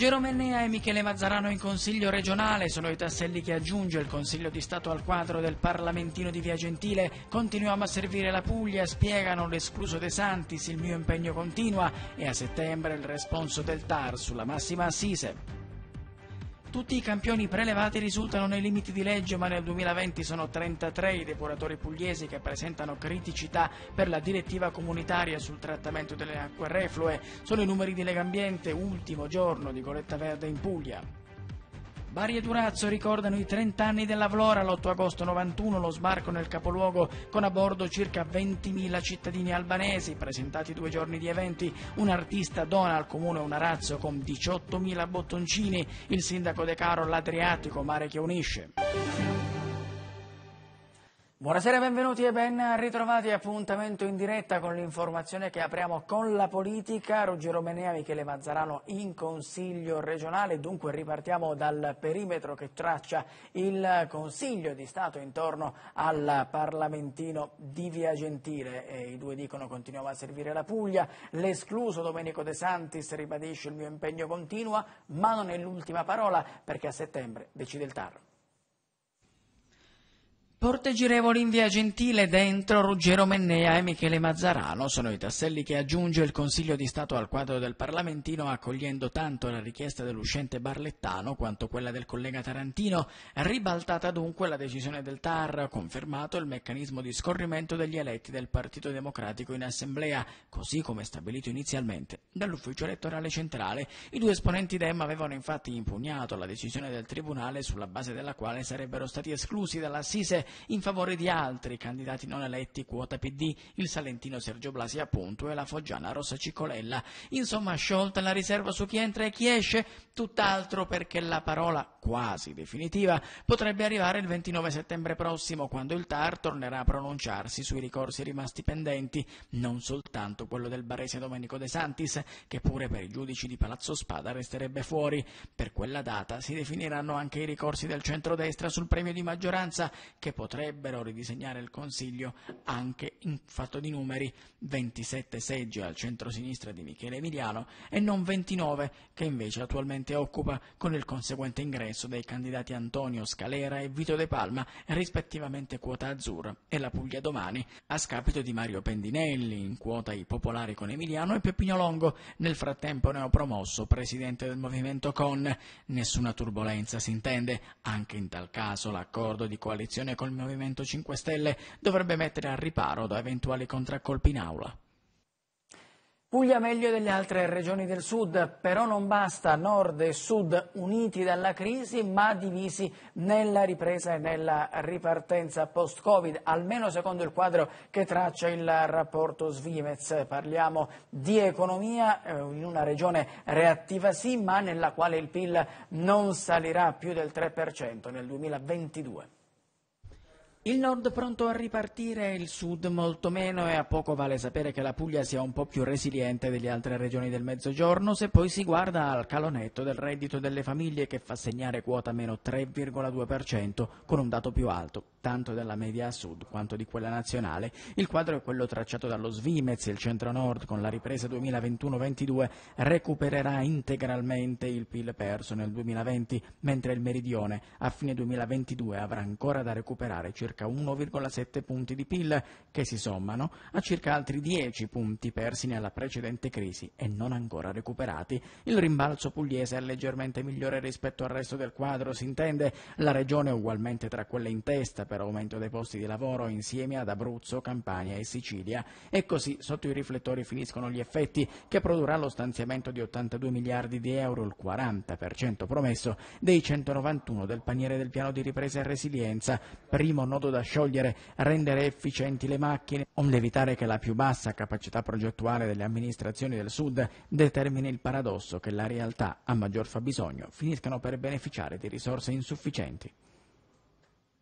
Ruggero Mennea e Michele Mazzarano in Consiglio regionale sono i tasselli che aggiunge il Consiglio di Stato al quadro del Parlamentino di Via Gentile. Continuiamo a servire la Puglia, spiegano l'escluso De Santis, il mio impegno continua e a settembre il responso del TAR sulla massima assise. Tutti i campioni prelevati risultano nei limiti di legge, ma nel 2020 sono 33 i depuratori pugliesi che presentano criticità per la direttiva comunitaria sul trattamento delle acque reflue. Sono i numeri di Legambiente, ultimo giorno di Goletta Verde in Puglia. Bari e Durazzo ricordano i 30 anni della Vlora. L'8 agosto 91 lo sbarco nel capoluogo con a bordo circa 20.000 cittadini albanesi, presentati due giorni di eventi. Un artista dona al comune un arazzo con 18.000 bottoncini. Il sindaco De Caro l'Adriatico, mare che unisce. Buonasera, benvenuti e ben ritrovati. Appuntamento in diretta con l'informazione che apriamo con la politica. Ruggero Menea, Michele Mazzarano in Consiglio regionale. Dunque ripartiamo dal perimetro che traccia il Consiglio di Stato intorno al parlamentino di Via Gentile. E I due dicono continuiamo a servire la Puglia. L'escluso Domenico De Santis ribadisce il mio impegno continua, ma non è l'ultima parola perché a settembre decide il Tarro. Porte girevoli in via Gentile dentro Ruggero Mennea e Michele Mazzarano sono i tasselli che aggiunge il Consiglio di Stato al quadro del Parlamentino accogliendo tanto la richiesta dell'uscente Barlettano quanto quella del collega Tarantino, ribaltata dunque la decisione del TAR, confermato il meccanismo di scorrimento degli eletti del Partito Democratico in Assemblea, così come stabilito inizialmente dall'Ufficio elettorale centrale. I due esponenti DEM avevano infatti impugnato la decisione del Tribunale sulla base della quale sarebbero stati esclusi dall'assise in favore di altri candidati non eletti quota PD, il salentino Sergio Blasi appunto e la foggiana Rossa Cicolella. Insomma, sciolta la riserva su chi entra e chi esce, tutt'altro perché la parola quasi definitiva potrebbe arrivare il 29 settembre prossimo, quando il TAR tornerà a pronunciarsi sui ricorsi rimasti pendenti, non soltanto quello del barese Domenico De Santis, che pure per i giudici di Palazzo Spada resterebbe fuori. Per quella data si definiranno anche i ricorsi del centrodestra sul premio di maggioranza, che potrebbero ridisegnare il Consiglio anche in fatto di numeri 27 seggi al centro-sinistra di Michele Emiliano e non 29 che invece attualmente occupa con il conseguente ingresso congresso dai candidati Antonio Scalera e Vito De Palma, rispettivamente quota azzurra, e la Puglia domani, a scapito di Mario Pendinelli, in quota i popolari con Emiliano e Peppino Longo, nel frattempo neopromosso presidente del movimento con. Nessuna turbolenza si intende, anche in tal caso l'accordo di coalizione col Movimento 5 Stelle dovrebbe mettere al riparo da eventuali contraccolpi in aula. Puglia meglio delle altre regioni del sud, però non basta nord e sud uniti dalla crisi ma divisi nella ripresa e nella ripartenza post-Covid, almeno secondo il quadro che traccia il rapporto Svimez. Parliamo di economia eh, in una regione reattiva sì ma nella quale il PIL non salirà più del 3% nel 2022. Il nord pronto a ripartire, il sud molto meno e a poco vale sapere che la Puglia sia un po' più resiliente delle altre regioni del mezzogiorno se poi si guarda al calonetto del reddito delle famiglie che fa segnare quota meno 3,2% con un dato più alto, tanto della media a sud quanto di quella nazionale. Il quadro è quello tracciato dallo Svimez, il centro-nord con la ripresa 2021-22 recupererà integralmente il PIL perso nel 2020, mentre il meridione a fine 2022 avrà ancora da recuperare circa circa 1,7 punti di PIL, che si sommano a circa altri 10 punti persi nella precedente crisi e non ancora recuperati. Il rimbalzo pugliese è leggermente migliore rispetto al resto del quadro, si intende. La regione è ugualmente tra quelle in testa per aumento dei posti di lavoro insieme ad Abruzzo, Campania e Sicilia. E così sotto i riflettori finiscono gli effetti che produrrà lo stanziamento di 82 miliardi di euro, il 40% promesso, dei 191 del paniere del piano di ripresa e resilienza, primo 90 modo da sciogliere, rendere efficienti le macchine, onde evitare che la più bassa capacità progettuale delle amministrazioni del Sud determini il paradosso che la realtà a maggior fabbisogno finiscano per beneficiare di risorse insufficienti.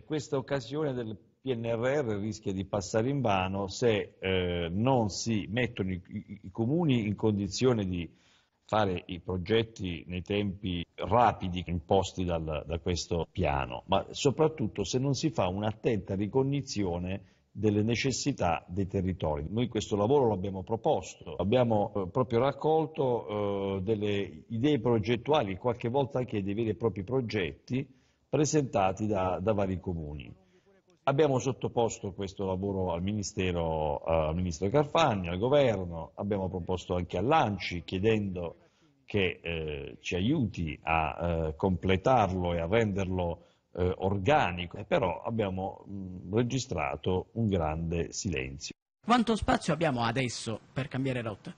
Questa occasione del PNRR rischia di passare in vano se eh, non si mettono i, i, i comuni in condizione di fare i progetti nei tempi rapidi imposti dal, da questo piano, ma soprattutto se non si fa un'attenta ricognizione delle necessità dei territori. Noi questo lavoro l'abbiamo proposto, abbiamo eh, proprio raccolto eh, delle idee progettuali, qualche volta anche dei veri e propri progetti presentati da, da vari comuni. Abbiamo sottoposto questo lavoro al, Ministero, al Ministro Carfagna, al Governo, abbiamo proposto anche a Lanci chiedendo che eh, ci aiuti a eh, completarlo e a renderlo eh, organico, però abbiamo mh, registrato un grande silenzio. Quanto spazio abbiamo adesso per cambiare rotta?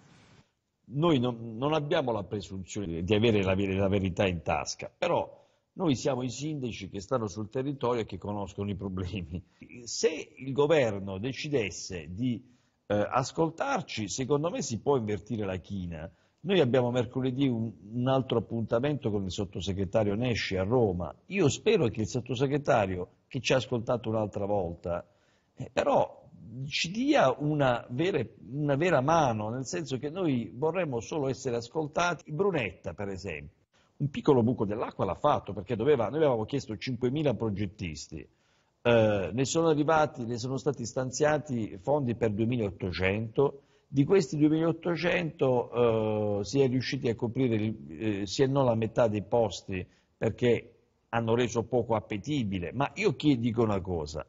Noi non, non abbiamo la presunzione di avere la, la verità in tasca, però noi siamo i sindaci che stanno sul territorio e che conoscono i problemi. Se il governo decidesse di eh, ascoltarci, secondo me si può invertire la china. Noi abbiamo mercoledì un, un altro appuntamento con il sottosegretario Nesci a Roma. Io spero che il sottosegretario, che ci ha ascoltato un'altra volta, eh, però ci dia una vera, una vera mano, nel senso che noi vorremmo solo essere ascoltati. Brunetta, per esempio un piccolo buco dell'acqua l'ha fatto perché doveva, noi avevamo chiesto 5.000 progettisti, eh, ne, sono arrivati, ne sono stati stanziati fondi per 2.800, di questi 2.800 eh, si è riusciti a coprire eh, se non la metà dei posti perché hanno reso poco appetibile, ma io chi dico una cosa,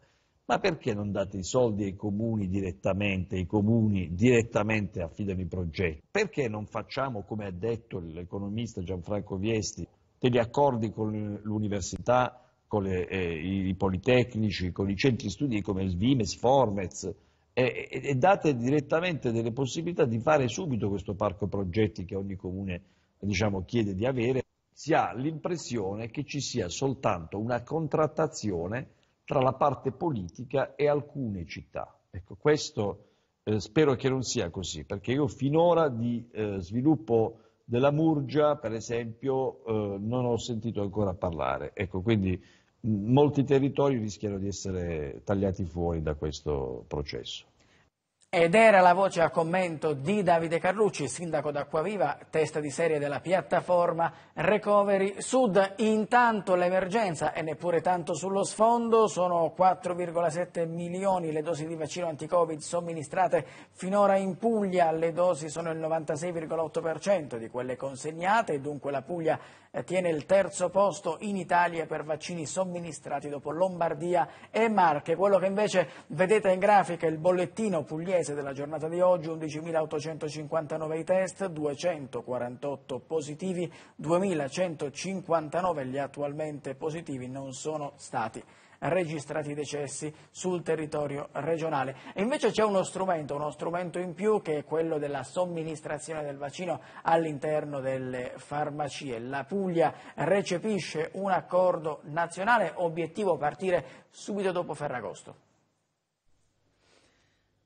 ma perché non date i soldi ai comuni direttamente, i comuni direttamente affidano i progetti? Perché non facciamo, come ha detto l'economista Gianfranco Viesti, degli accordi con l'università, con le, eh, i politecnici, con i centri studi come il Vimes, Formez, e, e, e, date direttamente delle possibilità di fare subito questo parco progetti che ogni comune diciamo, chiede di avere, si ha l'impressione che ci sia soltanto una contrattazione tra la parte politica e alcune città. Ecco, questo eh, spero che non sia così, perché io finora di eh, sviluppo della Murgia, per esempio, eh, non ho sentito ancora parlare. Ecco, quindi molti territori rischiano di essere tagliati fuori da questo processo. Ed era la voce a commento di Davide Carlucci, sindaco d'Acquaviva, testa di serie della piattaforma Recovery Sud. Intanto l'emergenza e neppure tanto sullo sfondo, sono 4,7 milioni le dosi di vaccino anti-Covid somministrate finora in Puglia, le dosi sono il 96,8% di quelle consegnate, dunque la Puglia eh, tiene il terzo posto in Italia per vaccini somministrati dopo Lombardia e Marche. Quello che invece vedete in grafica è il bollettino pugliese della giornata di oggi, 11.859 i test, 248 positivi, 2.159 gli attualmente positivi non sono stati registrati i decessi sul territorio regionale. E invece c'è uno strumento, uno strumento in più che è quello della somministrazione del vaccino all'interno delle farmacie. La Puglia recepisce un accordo nazionale, obiettivo partire subito dopo Ferragosto.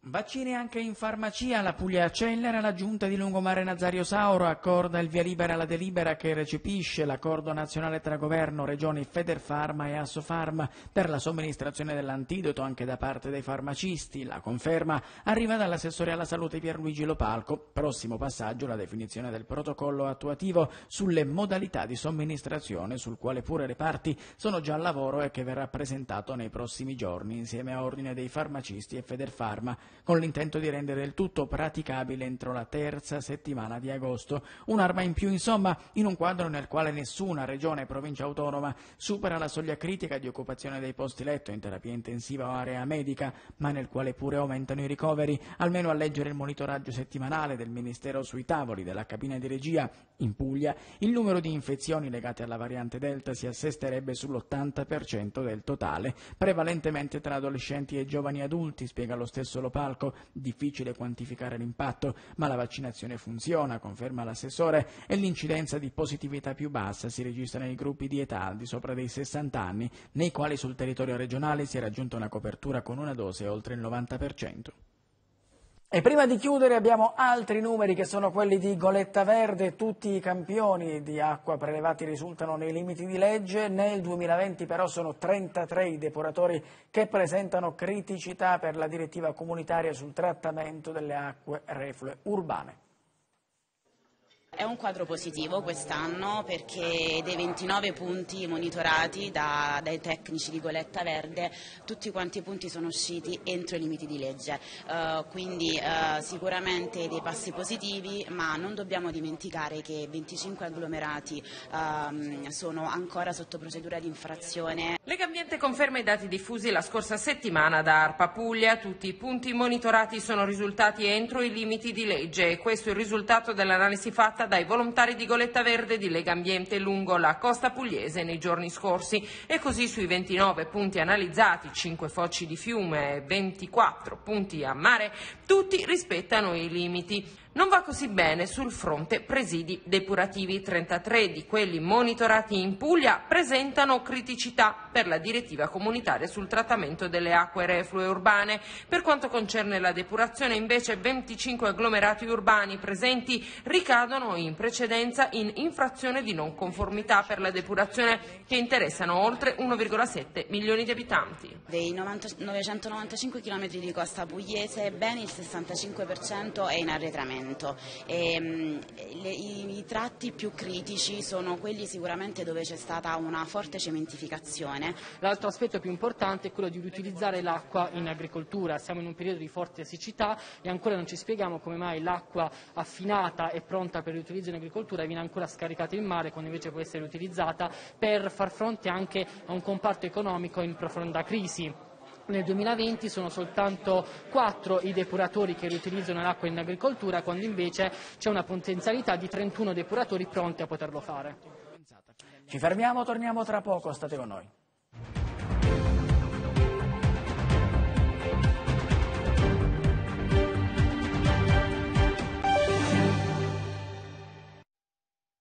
Vaccini anche in farmacia, la Puglia accelera, la giunta di Lungomare Nazario Sauro accorda il via libera alla delibera che recepisce l'accordo nazionale tra governo, regioni Federfarma e Assofarma per la somministrazione dell'antidoto anche da parte dei farmacisti. La conferma arriva dall'assessore alla salute Pierluigi Lopalco. Prossimo passaggio la definizione del protocollo attuativo sulle modalità di somministrazione sul quale pure le parti sono già al lavoro e che verrà presentato nei prossimi giorni insieme a ordine dei farmacisti e Federfarma con l'intento di rendere il tutto praticabile entro la terza settimana di agosto. Un'arma in più, insomma, in un quadro nel quale nessuna regione e provincia autonoma supera la soglia critica di occupazione dei posti letto in terapia intensiva o area medica, ma nel quale pure aumentano i ricoveri, almeno a leggere il monitoraggio settimanale del Ministero sui tavoli della cabina di regia in Puglia, il numero di infezioni legate alla variante Delta si assesterebbe sull'80% del totale, prevalentemente tra adolescenti e giovani adulti, spiega lo stesso Lopardo palco, difficile quantificare l'impatto, ma la vaccinazione funziona, conferma l'assessore, e l'incidenza di positività più bassa si registra nei gruppi di età al di sopra dei 60 anni, nei quali sul territorio regionale si è raggiunta una copertura con una dose oltre il 90%. E prima di chiudere abbiamo altri numeri che sono quelli di Goletta Verde, tutti i campioni di acqua prelevati risultano nei limiti di legge, nel 2020 però sono 33 i depuratori che presentano criticità per la direttiva comunitaria sul trattamento delle acque reflue urbane. È un quadro positivo quest'anno perché dei 29 punti monitorati da, dai tecnici di Goletta Verde, tutti quanti i punti sono usciti entro i limiti di legge. Uh, quindi uh, sicuramente dei passi positivi, ma non dobbiamo dimenticare che 25 agglomerati uh, sono ancora sotto procedura di infrazione. Legambiente conferma i dati diffusi la scorsa settimana da Arpa Puglia. Tutti i punti monitorati sono risultati entro i limiti di legge. Questo è il risultato dell'analisi fatta fatta dai volontari di Goletta Verde di Lega Ambiente lungo la costa pugliese nei giorni scorsi e così sui 29 punti analizzati, 5 foci di fiume e 24 punti a mare, tutti rispettano i limiti. Non va così bene sul fronte presidi depurativi. 33 di quelli monitorati in Puglia presentano criticità per la direttiva comunitaria sul trattamento delle acque reflue urbane. Per quanto concerne la depurazione invece 25 agglomerati urbani presenti ricadono in precedenza in infrazione di non conformità per la depurazione che interessano oltre 1,7 milioni di abitanti. Dei 90, 995 km di costa pugliese ben il 65% è in arretramento 100. E, ehm, le, i, I tratti più critici sono quelli sicuramente dove c'è stata una forte cementificazione. L'altro aspetto più importante è quello di riutilizzare l'acqua in agricoltura. Siamo in un periodo di forte siccità e ancora non ci spieghiamo come mai l'acqua affinata e pronta per riutilizzo in agricoltura viene ancora scaricata in mare quando invece può essere utilizzata per far fronte anche a un comparto economico in profonda crisi. Nel 2020 sono soltanto 4 i depuratori che riutilizzano l'acqua in agricoltura, quando invece c'è una potenzialità di 31 depuratori pronti a poterlo fare. Ci fermiamo, torniamo tra poco, state con noi.